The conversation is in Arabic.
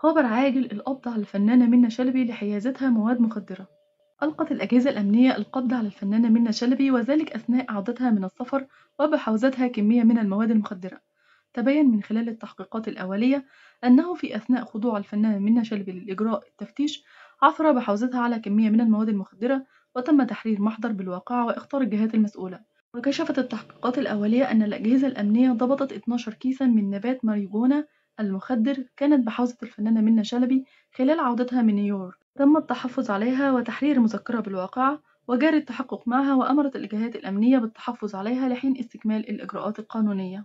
خابر عاجل القبض على الفنانة منة شلبي لحيازتها مواد مخدرة ألقت الأجهزة الأمنية القبض على الفنانة منة شلبي وذلك أثناء عودتها من السفر وبحوزتها كمية من المواد المخدرة تبين من خلال التحقيقات الأولية أنه في أثناء خضوع الفنانة منة شلبي للإجراء التفتيش عثر بحوزتها على كمية من المواد المخدرة وتم تحرير محضر بالواقعة وإخطار الجهات المسؤولة وكشفت التحقيقات الأولية أن الأجهزة الأمنية ضبطت 12 كيسا من نبات ماريجونا المخدر كانت بحوزة الفنانة منى شلبي خلال عودتها من نيويورك تم التحفظ عليها وتحرير مذكرة بالواقعة وجرى التحقق معها وأمرت الجهات الأمنية بالتحفظ عليها لحين استكمال الإجراءات القانونية